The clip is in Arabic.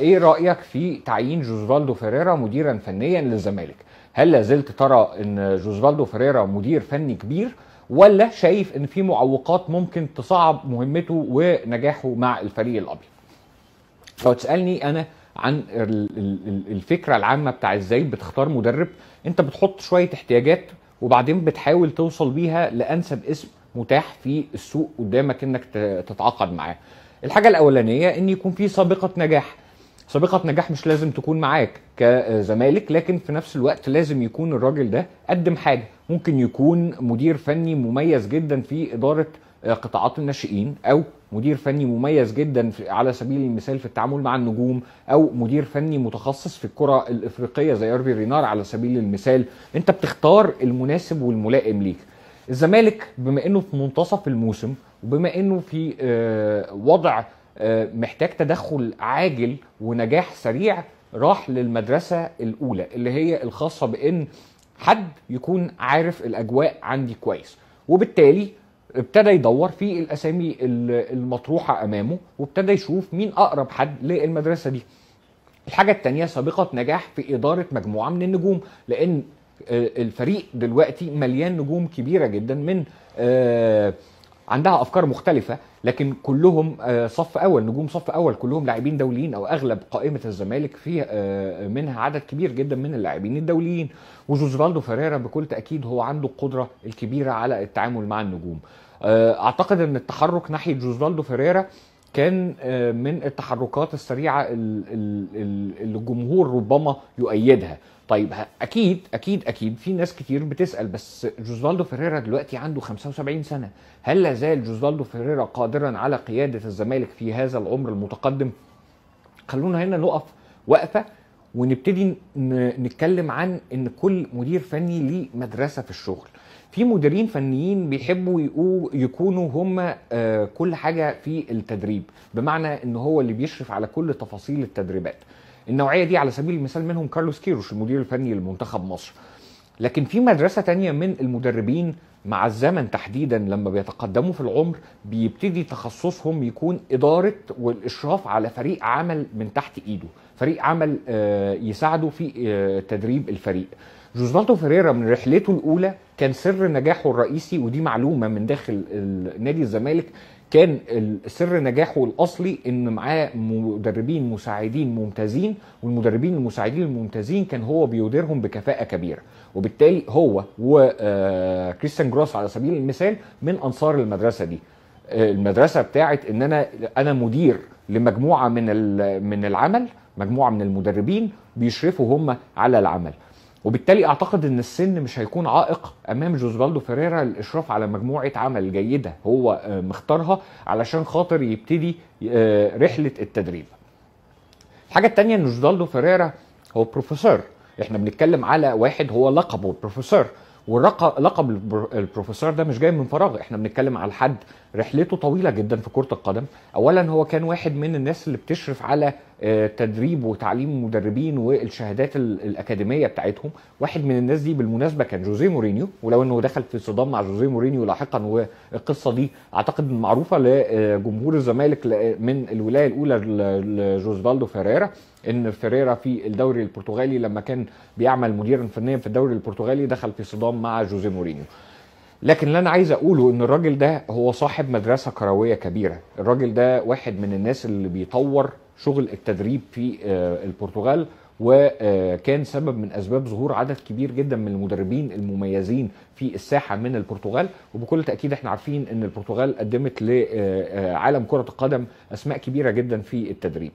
ايه رايك في تعيين جوزفالدو فيريرا مديرا فنيا للزمالك هل لازلت ترى ان جوزفالدو فيريرا مدير فني كبير ولا شايف ان في معوقات ممكن تصعب مهمته ونجاحه مع الفريق الابيض لو تسالني انا عن الفكره العامه بتاع ازاي بتختار مدرب انت بتحط شويه احتياجات وبعدين بتحاول توصل بيها لانسب اسم متاح في السوق قدامك انك تتعاقد معاه الحاجه الاولانيه ان يكون في سابقه نجاح سابقة نجاح مش لازم تكون معاك كزمالك لكن في نفس الوقت لازم يكون الراجل ده قدم حاجة ممكن يكون مدير فني مميز جدا في إدارة آه، قطاعات الناشئين أو مدير فني مميز جدا على سبيل المثال في التعامل مع النجوم او مدير فني متخصص في الكره الافريقيه زي اربي رينار على سبيل المثال انت بتختار المناسب والملائم ليك الزمالك بما انه في منتصف الموسم وبما انه في آه، وضع آه، محتاج تدخل عاجل ونجاح سريع راح للمدرسة الأولى اللي هي الخاصة بإن حد يكون عارف الأجواء عندي كويس وبالتالي ابتدى يدور في الأسامي المطروحة أمامه وابتدى يشوف مين أقرب حد للمدرسة دي الحاجة التانية سابقة نجاح في إدارة مجموعة من النجوم لأن آه، الفريق دلوقتي مليان نجوم كبيرة جدا من آه عندها افكار مختلفه لكن كلهم آه، صف اول نجوم صف اول كلهم لاعبين دوليين او اغلب قائمه الزمالك فيها آه، منها عدد كبير جدا من اللاعبين الدوليين وجوزفالدو فريرا بكل تاكيد هو عنده القدره الكبيره على التعامل مع النجوم آه، اعتقد ان التحرك ناحيه جوزفالدو فريرا كان آه، من التحركات السريعه اللي الجمهور ربما يؤيدها طيب اكيد اكيد اكيد في ناس كتير بتسال بس جوزالدو فيريرا دلوقتي عنده 75 سنه هل لا زال جوزالدو فيريرا قادرا على قياده الزمالك في هذا العمر المتقدم خلونا هنا نقف وقفه ونبتدي نتكلم عن ان كل مدير فني ليه مدرسه في الشغل في مديرين فنيين بيحبوا يكونوا هم آه، كل حاجه في التدريب بمعنى ان هو اللي بيشرف على كل تفاصيل التدريبات النوعيه دي على سبيل المثال منهم كارلوس كيروش المدير الفني لمنتخب مصر لكن في مدرسه تانية من المدربين مع الزمن تحديدا لما بيتقدموا في العمر بيبتدي تخصصهم يكون إدارة والإشراف على فريق عمل من تحت إيده فريق عمل آه، يساعده في آه، تدريب الفريق جوزبالتو فيريرا من رحلته الأولى كان سر نجاحه الرئيسي ودي معلومة من داخل نادي الزمالك كان سر نجاحه الاصلي ان معاه مدربين مساعدين ممتازين والمدربين المساعدين الممتازين كان هو بيديرهم بكفاءه كبيره وبالتالي هو وكريستيان آه، جراس على سبيل المثال من انصار المدرسه دي آه، المدرسه بتاعت ان انا انا مدير لمجموعه من من العمل مجموعه من المدربين بيشرفوا هم على العمل وبالتالي اعتقد ان السن مش هيكون عائق امام جوزبالدو فيريرا الاشراف على مجموعه عمل جيده هو آه، مختارها علشان خاطر يبتدي آه، رحله التدريب الحاجه الثانيه ان جوزبالدو فيريرا هو بروفيسور احنا بنتكلم على واحد هو لقبه بروفيسور ولقب البروفيسور ده مش جاي من فراغ احنا بنتكلم على حد رحلته طويله جدا في كره القدم اولا هو كان واحد من الناس اللي بتشرف على تدريب وتعليم المدربين والشهادات الاكاديميه بتاعتهم واحد من الناس دي بالمناسبه كان جوزيه مورينيو ولو انه دخل في صدام مع جوزيه مورينيو لاحقا والقصه دي اعتقد معروفه لجمهور الزمالك من الولايه الاولى لجوزبالدو فيريرا ان فيريرا في الدوري البرتغالي لما كان بيعمل مديرا فنيا في الدوري البرتغالي دخل في صدام مع جوزيه مورينيو لكن اللي انا عايز اقوله ان الراجل ده هو صاحب مدرسه كرويه كبيره الراجل ده واحد من الناس اللي بيطور شغل التدريب في آه، البرتغال وكان سبب من اسباب ظهور عدد كبير جدا من المدربين المميزين في الساحه من البرتغال وبكل تاكيد احنا عارفين ان البرتغال قدمت لعالم آه، آه، كره القدم اسماء كبيره جدا في التدريب